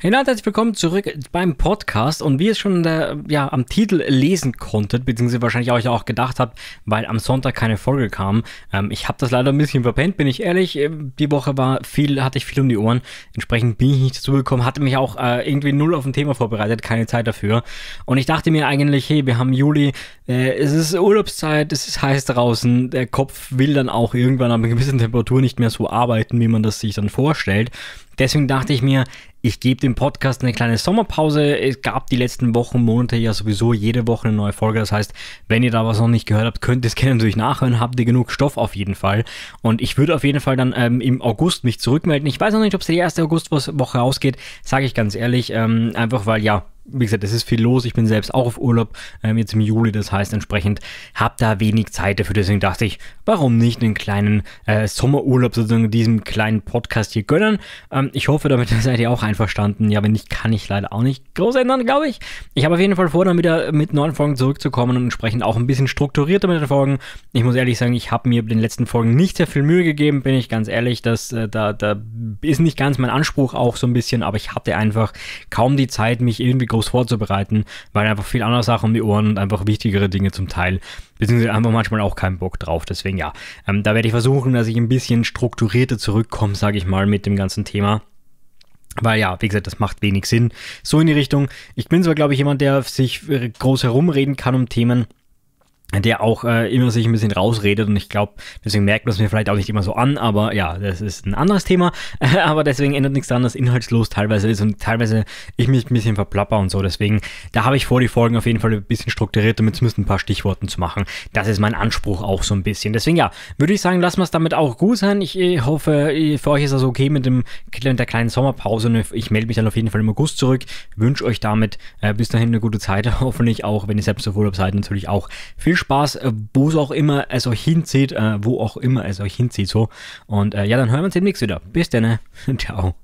Hey Leute, herzlich willkommen zurück beim Podcast und wie ihr es schon der, ja, am Titel lesen konntet, beziehungsweise wahrscheinlich euch auch gedacht habt, weil am Sonntag keine Folge kam. Ähm, ich habe das leider ein bisschen verpennt, bin ich ehrlich. Ähm, die Woche war viel, hatte ich viel um die Ohren. Entsprechend bin ich nicht dazu gekommen, hatte mich auch äh, irgendwie null auf ein Thema vorbereitet, keine Zeit dafür. Und ich dachte mir eigentlich, hey, wir haben Juli, äh, es ist Urlaubszeit, es ist heiß draußen, der Kopf will dann auch irgendwann an einer gewissen Temperatur nicht mehr so arbeiten, wie man das sich dann vorstellt. Deswegen dachte ich mir, ich gebe dem Podcast eine kleine Sommerpause. Es gab die letzten Wochen, Monate ja sowieso jede Woche eine neue Folge. Das heißt, wenn ihr da was noch nicht gehört habt, könnt ihr es gerne natürlich nachhören. Habt ihr genug Stoff auf jeden Fall. Und ich würde auf jeden Fall dann ähm, im August mich zurückmelden. Ich weiß noch nicht, ob es die erste Augustwoche ausgeht. Sage ich ganz ehrlich. Ähm, einfach weil, ja, wie gesagt, es ist viel los. Ich bin selbst auch auf Urlaub ähm, jetzt im Juli. Das heißt, entsprechend habe da wenig Zeit dafür. Deswegen dachte ich, warum nicht einen kleinen äh, Sommerurlaub sozusagen diesem kleinen Podcast hier gönnen. Ähm, ich hoffe, damit seid ihr auch einverstanden. Ja, wenn nicht, kann ich leider auch nicht groß ändern, glaube ich. Ich habe auf jeden Fall vor, dann wieder mit neuen Folgen zurückzukommen und entsprechend auch ein bisschen strukturierter mit den Folgen. Ich muss ehrlich sagen, ich habe mir in den letzten Folgen nicht sehr viel Mühe gegeben, bin ich ganz ehrlich. Das, äh, da, da ist nicht ganz mein Anspruch auch so ein bisschen, aber ich hatte einfach kaum die Zeit, mich irgendwie groß groß vorzubereiten, weil einfach viel andere Sachen um die Ohren und einfach wichtigere Dinge zum Teil, beziehungsweise einfach manchmal auch keinen Bock drauf. Deswegen ja, ähm, da werde ich versuchen, dass ich ein bisschen strukturierter zurückkomme, sage ich mal, mit dem ganzen Thema. Weil ja, wie gesagt, das macht wenig Sinn. So in die Richtung. Ich bin zwar, glaube ich, jemand, der sich äh, groß herumreden kann um Themen der auch äh, immer sich ein bisschen rausredet und ich glaube, deswegen merkt man es mir vielleicht auch nicht immer so an, aber ja, das ist ein anderes Thema, aber deswegen ändert nichts daran, dass inhaltslos teilweise ist und teilweise ich mich ein bisschen verplapper und so, deswegen, da habe ich vor, die Folgen auf jeden Fall ein bisschen strukturiert, damit zumindest ein paar Stichworten zu machen, das ist mein Anspruch auch so ein bisschen, deswegen ja, würde ich sagen, lassen wir es damit auch gut sein, ich hoffe, für euch ist das okay mit, dem, mit der kleinen Sommerpause und ich melde mich dann auf jeden Fall im August zurück, wünsche euch damit äh, bis dahin eine gute Zeit, hoffentlich auch, wenn ihr selbst auf Urlaub seid, natürlich auch viel Spaß, äh, wo es auch immer es euch hinzieht, äh, wo auch immer es euch hinzieht. So. Und äh, ja, dann hören wir uns demnächst wieder. Bis dann. Ne? Ciao.